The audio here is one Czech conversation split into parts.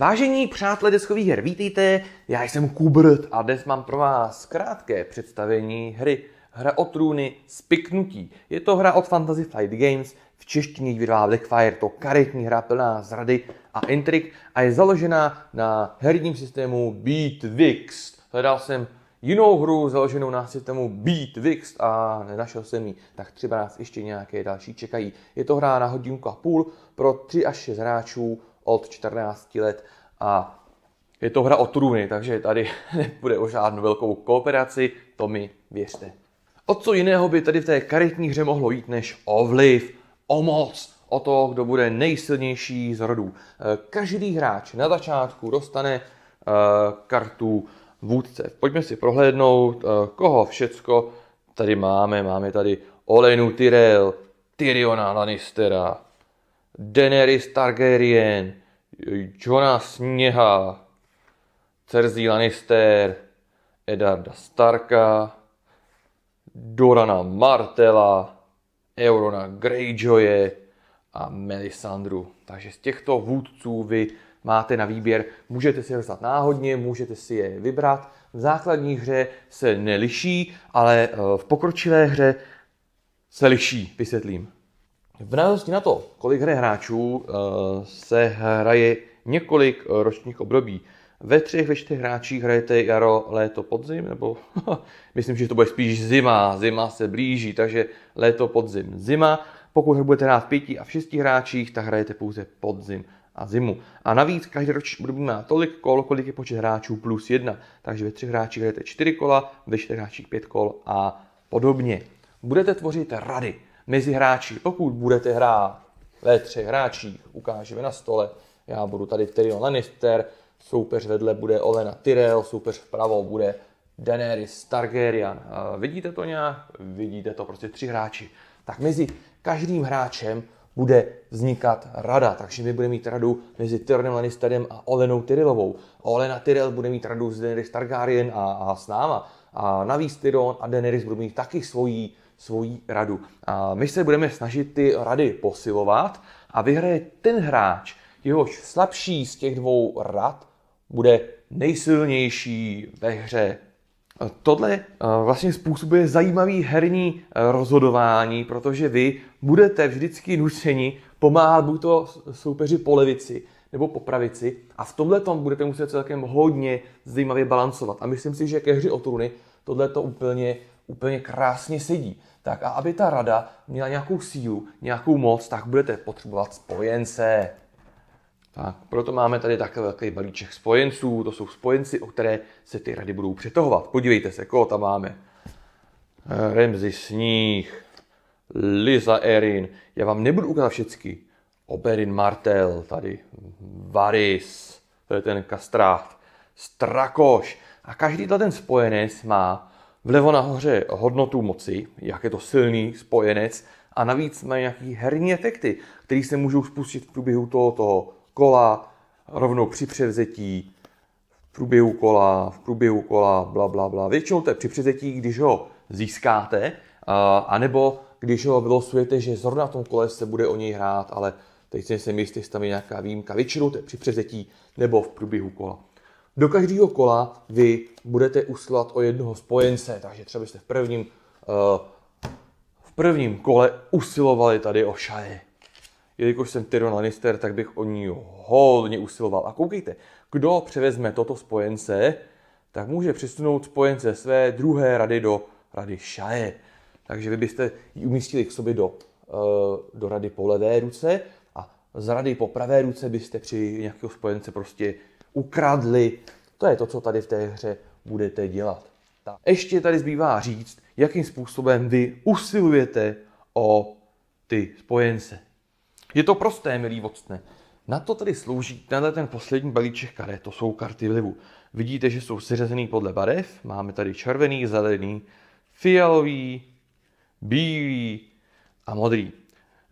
Vážení přátelé deskových her, vítejte, já jsem Kubrt a dnes mám pro vás krátké představení hry Hra o trůny Spiknutí. Je to hra od Fantasy Flight Games, v češtině vydává Blackfire, to karetní hra plná zrady a intrik a je založená na herním systému Beatwix. Hledal jsem jinou hru založenou na systému Beatwix a nenašel jsem ji, tak třeba nás ještě nějaké další čekají. Je to hra na hodinku a půl pro 3 až 6 hráčů, od 14 let a je to hra o trůny, takže tady nebude o žádnou velkou kooperaci, to mi věřte. O co jiného by tady v té karetní hře mohlo jít než o vliv, o moc, o to, kdo bude nejsilnější z rodů. Eh, každý hráč na začátku dostane eh, kartu vůdce. Pojďme si prohlédnout, eh, koho všecko tady máme. Máme tady Olenu Tyrell, Tyriona Lannistera, Daenerys Targaryen, Jona Sněha, Cersei Lannister, Edarda Starka, Dorana Martela, Eurona Greyjoye a Melisandru. Takže z těchto vůdců vy máte na výběr. Můžete si je vzat náhodně, můžete si je vybrat. V základní hře se neliší, ale eh, v pokročilé hře se liší, vysvětlím. V návaznosti na to, kolik hry hráčů, eh, se hraje několik eh, ročních období. Ve třech, ve čtyřech hráčích hrajete jaro, léto, podzim, nebo myslím, že to bude spíš zima, zima se blíží, takže léto, podzim, zima. Pokud budete hrát v pěti a v šesti hráčích, tak hrajete pouze podzim a zimu. A navíc každý roční období má tolik kol, kolik je počet hráčů plus jedna. Takže ve třech hráčích hrajete čtyři kola, ve čtyřech hráčích pět kol a podobně. Budete tvořit rady mezi hráči. Pokud budete hrát ve třech hráčích, ukážeme na stole, já budu tady Tyrion Lannister, soupeř vedle bude Olena Tyrell, soupeř vpravo bude Daenerys Targaryen. Vidíte to nějak? Vidíte to prostě tři hráči. Tak mezi každým hráčem bude vznikat rada, takže my budeme mít radu mezi Tyrionem Lannisterem a Olenou Tyrellovou. Olena Tyrell bude mít radu s Daenerys Targaryen a, a s náma. A navíc Tyrion a Daenerys budou mít taky svoji svoji radu. A my se budeme snažit ty rady posilovat a vyhraje ten hráč, jehož slabší z těch dvou rad bude nejsilnější ve hře. Tohle eh, vlastně způsobuje zajímavý herní eh, rozhodování, protože vy budete vždycky nuceni pomáhat buď to soupeři po levici nebo po pravici a v tomhle tom budete muset celkem hodně zajímavě balancovat. A myslím si, že ke hře o turny tohle to úplně úplně krásně sedí. Tak a aby ta rada měla nějakou sílu, nějakou moc, tak budete potřebovat spojence. Tak, proto máme tady takový velký balíček spojenců, to jsou spojenci, o které se ty rady budou přetahovat. Podívejte se, koho tam máme. Eh, Remzi Sníh, Liza Erin, já vám nebudu ukázat všechny. Oberin Martel, tady Varis, to je ten kastrát, Strakoš. A každý ten spojenec má Vlevo nahoře hodnotu moci, jak je to silný spojenec, a navíc na nějaký herní efekty, které se můžou spustit v průběhu tohoto kola, rovnou při převzetí, v průběhu kola, v průběhu kola, bla, bla, bla. Většinou to je při převzetí, když ho získáte, anebo když ho vylosujete, že zrovna v tom kole se bude o něj hrát, ale teď si mi jistý, jestli tam je nějaká výjimka. Většinou to je při převzetí nebo v průběhu kola. Do každého kola vy budete usilovat o jednoho spojence, takže třeba byste v prvním, eh, v prvním kole usilovali tady o šaje. Jelikož jsem Tyrion Lannister, tak bych o ní hodně usiloval. A koukejte, kdo převezme toto spojence, tak může přesunout spojence své druhé rady do rady šaje. Takže vy byste ji umístili k sobě do, eh, do rady po levé ruce a z rady po pravé ruce byste při nějakého spojence prostě ukradli. To je to, co tady v té hře budete dělat. Tak. Ještě tady zbývá říct, jakým způsobem vy usilujete o ty spojence. Je to prosté, milý voctne. Na to tady slouží tenhle ten poslední balíček karet, to jsou karty vlivu. Vidíte, že jsou seřazený podle barev. Máme tady červený, zelený, fialový, bílý a modrý.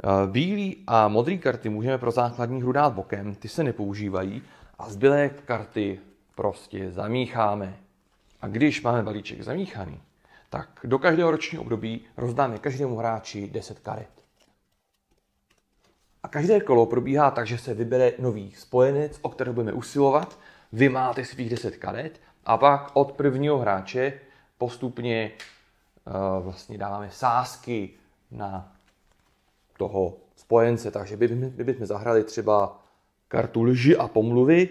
E, bílý a modrý karty můžeme pro základní hru dát bokem, ty se nepoužívají, a zbylé karty prostě zamícháme. A když máme balíček zamíchaný, tak do každého ročního období rozdáme každému hráči 10 karet. A každé kolo probíhá tak, že se vybere nový spojenec, o kterého budeme usilovat, vy máte svých 10 karet a pak od prvního hráče postupně uh, vlastně dáváme sásky na toho spojence, takže by, by, by bychom zahrali třeba kartu lži a pomluvy,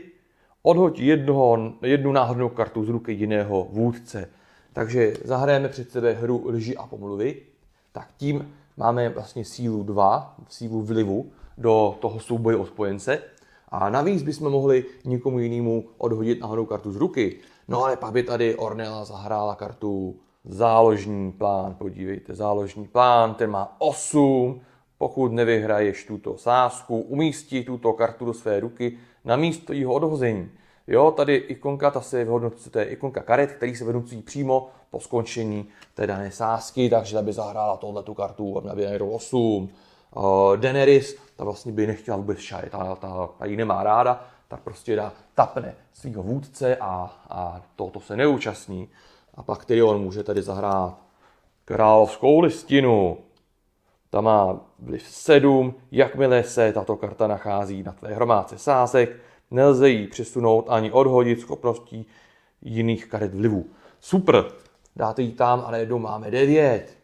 odhoď jednoho, jednu náhodnou kartu z ruky jiného vůdce. Takže zahrajeme před sebe hru lži a pomluvy. Tak tím máme vlastně sílu 2, sílu vlivu do toho souboje o spojence. A navíc bychom mohli někomu jinému odhodit náhodou kartu z ruky. No ale pak by tady Ornella zahrála kartu záložní plán, podívejte, záložní plán, ten má 8, pokud nevyhraješ tuto sázku, umístí tuto kartu do své ruky na místo jeho odhození. Jo, tady ikonka, ta se vyhodnocuje, to je ikonka karet, který se vyhodnocují přímo po skončení té dané sázky, takže ta by zahrála tohle tu kartu, na by 8. Daenerys, ta vlastně by nechtěla vůbec šaj, ta, ta, ta ji nemá ráda, tak prostě dá, tapne svého vůdce a, a tohoto se neúčastní. A pak on může tady zahrát královskou listinu, ta má vliv 7, jakmile se tato karta nachází na tvé hromádce sázek, nelze ji přesunout ani odhodit schopností jiných karet vlivů. Super, dáte ji tam a najednou máme 9.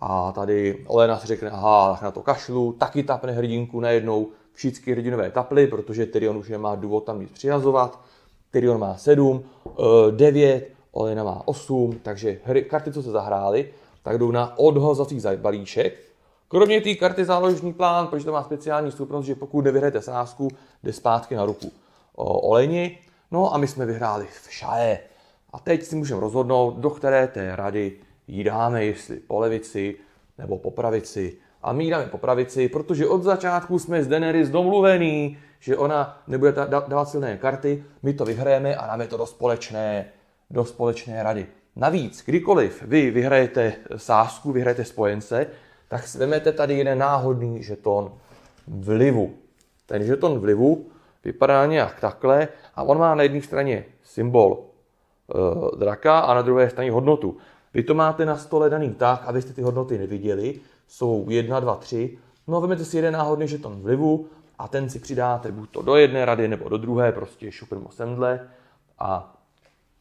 A tady Olena si řekne, aha, na to kašlu, taky tapne hrdinku najednou, všichni hrdinové taply, protože Tyrion už nemá důvod tam nic přihazovat. Tyrion má 7, 9, eh, Olena má 8, takže hry, karty, co se zahrály, tak jdou na odhozací balíček Kromě té karty záložní plán, protože to má speciální schopnost, že pokud nevyhrajete sázku, jde zpátky na ruku Oleni. No a my jsme vyhráli v šaje. A teď si můžeme rozhodnout, do které té rady jí dáme, jestli po levici nebo po pravici. A my jí dáme po pravici, protože od začátku jsme s Daenerys domluvený, že ona nebude dávat silné karty, my to vyhrajeme a dáme to do společné, do společné rady. Navíc, kdykoliv vy vyhrajete sázku, vyhrajete spojence, tak vezmete tady jeden náhodný žeton vlivu. Ten žeton vlivu vypadá nějak takhle a on má na jedné straně symbol e, draka a na druhé straně hodnotu. Vy to máte na stole daný tak, abyste ty hodnoty neviděli. Jsou 1, 2, 3. No a vezmete si jeden náhodný žeton vlivu a ten si přidáte buď to do jedné rady nebo do druhé, prostě šuprmo semdle a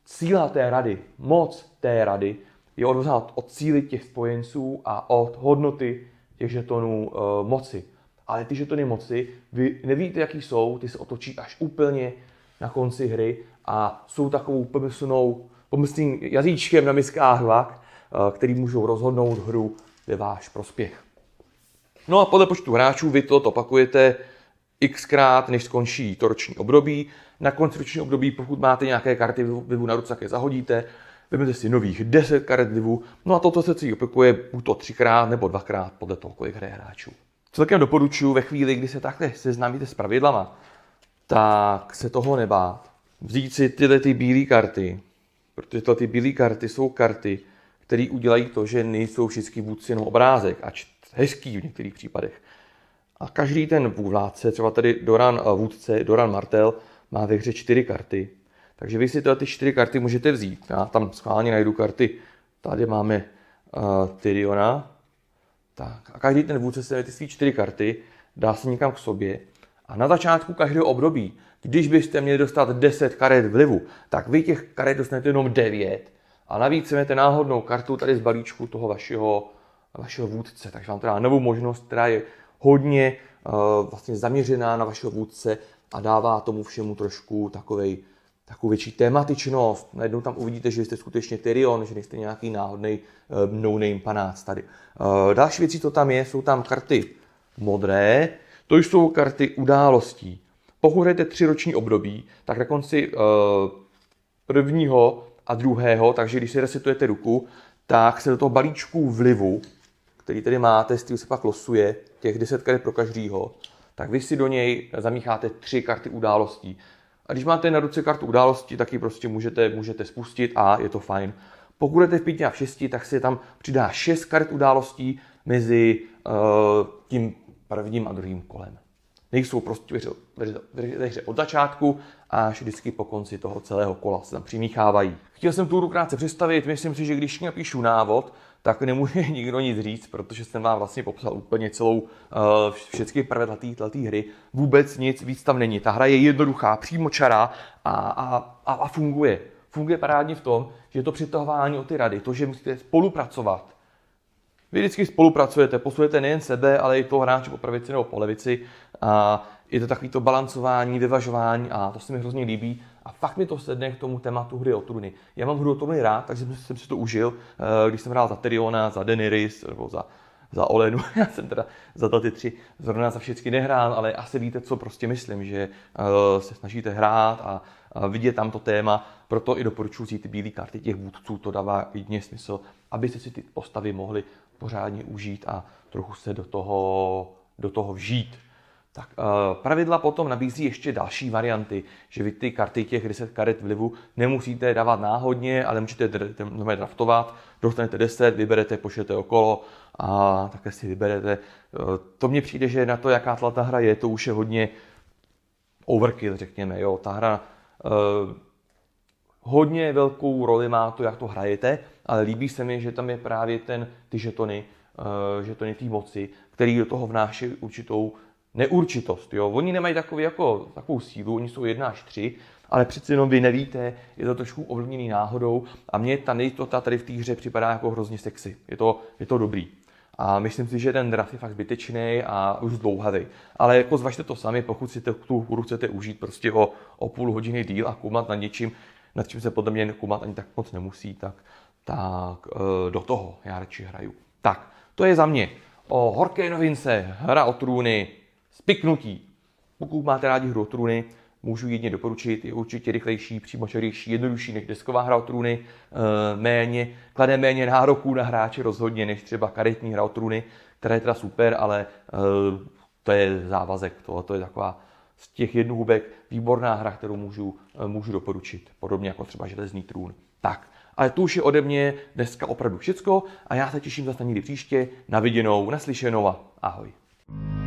síla té rady, moc té rady je odvozná od cíly těch spojenců a od hodnoty těch žetonů e, moci. Ale ty žetony moci, vy nevíte, jaký jsou, ty se otočí až úplně na konci hry a jsou takovou pomyslnou, pomyslným jazyčkem na miskách vak, e, eh, který můžou rozhodnout hru ve váš prospěch. No a podle počtu hráčů vy to opakujete xkrát, než skončí to roční období. Na konci roční období, pokud máte nějaké karty, vy na ruce je zahodíte vezmete si nových 10 karet divů, no a toto se si opakuje buď to třikrát nebo dvakrát podle toho, kolik hraje hráčů. Celkem doporučuji ve chvíli, kdy se takhle seznámíte s pravidlama, tak se toho nebát. Vzít si tyhle ty bílé karty, protože tyhle ty bílé karty jsou karty, které udělají to, že nejsou všichni vůdci jenom obrázek, ač hezký v některých případech. A každý ten vůdce, třeba tady Doran eh, vůdce, Doran Martel, má ve hře čtyři karty, takže vy si tyhle ty čtyři karty můžete vzít. Já tam schválně najdu karty. Tady máme uh, Tyriona. Tak a každý ten vůdce se ty své čtyři karty dá se někam k sobě. A na začátku každého období, když byste měli dostat 10 karet vlivu, tak vy těch karet dostanete jenom 9. A navíc máte náhodnou kartu tady z balíčku toho vašeho, vašeho vůdce. Takže vám teda novou možnost, která je hodně uh, vlastně zaměřená na vašeho vůdce a dává tomu všemu trošku takovej takovou větší tematičnost. Najednou tam uvidíte, že jste skutečně Tyrion, že nejste nějaký náhodný uh, no-name panác tady. Uh, další věci, co tam je, jsou tam karty modré, to jsou karty událostí. Pokud hrajete tři roční období, tak na konci uh, prvního a druhého, takže když si resetujete ruku, tak se do toho balíčku vlivu, který tedy máte, styl se pak losuje, těch 10 karet pro každýho, tak vy si do něj zamícháte tři karty událostí. A když máte na ruce kartu události, tak ji prostě můžete, můžete spustit a je to fajn. Pokud jdete v 5 a v 6, tak se tam přidá 6 kart událostí mezi uh, tím prvním a druhým kolem. Nejsou prostě ve hře od začátku a až vždycky po konci toho celého kola se tam přimíchávají. Chtěl jsem tu hru krátce představit, myslím si, že když napíšu návod, tak nemůže nikdo nic říct, protože jsem vám vlastně popsal úplně celou uh, všechny prvé té hry. Vůbec nic víc tam není. Ta hra je jednoduchá, přímočará a, a, a, funguje. Funguje parádně v tom, že to přitahování o ty rady, to, že musíte spolupracovat, vy vždycky spolupracujete, posujete nejen sebe, ale i toho hráče po pravici nebo po levici. A je to takový to balancování, vyvažování a to se mi hrozně líbí a fakt mi to sedne k tomu tématu hry o truny. Já mám hru o truny rád, takže jsem si to užil, eh, když jsem hrál za Teriona, za Daenerys, nebo za, za Olenu. Já jsem teda za ty tři zrovna za všechny nehrál, ale asi víte, co prostě myslím, že eh, se snažíte hrát a vidět tam to téma, proto i doporučuji si ty bílé karty těch vůdců, to dává jedině smysl, abyste si ty postavy mohli pořádně užít a trochu se do toho, do toho vžít. Tak eh, pravidla potom nabízí ještě další varianty, že vy ty karty těch 10 karet vlivu nemusíte dávat náhodně, ale můžete draftovat, dostanete 10, vyberete, pošlete okolo a také si vyberete. Eh, to mně přijde, že na to, jaká ta hra je, to už je hodně overkill, řekněme. Jo, ta hra eh, hodně velkou roli má to, jak to hrajete, ale líbí se mi, že tam je právě ten, ty žetony, žetony té moci, který do toho vnáší určitou neurčitost. Jo? Oni nemají takový, jako, takovou sílu, oni jsou jedna až tři, ale přeci jenom vy nevíte, je to trošku ovlivněný náhodou a mně ta nejistota tady v té hře připadá jako hrozně sexy. Je to, je to dobrý. A myslím si, že ten draft je fakt zbytečný a už zdlouhavý. Ale jako zvažte to sami, pokud si tu hru chcete užít prostě o, o půl hodiny díl a kumat nad něčím, nad čím se podle mě kumat ani tak moc nemusí, tak, tak eh, do toho já radši hraju. Tak, to je za mě. O horké novince, hra o trůny, spiknutí. Pokud máte rádi hru o trůny, můžu jedně doporučit, je určitě rychlejší, přímočarější, jednodušší než desková hra o trůny, eh, méně, klade méně nároků na hráče rozhodně než třeba karetní hra o trůny, která je teda super, ale eh, to je závazek, tohle to je taková z těch jednohubek výborná hra, kterou můžu, eh, můžu doporučit, podobně jako třeba Železný trůn. Tak, ale to už je ode mě dneska opravdu všecko a já se těším zase někdy příště, na viděnou, naslyšenou a ahoj. thank you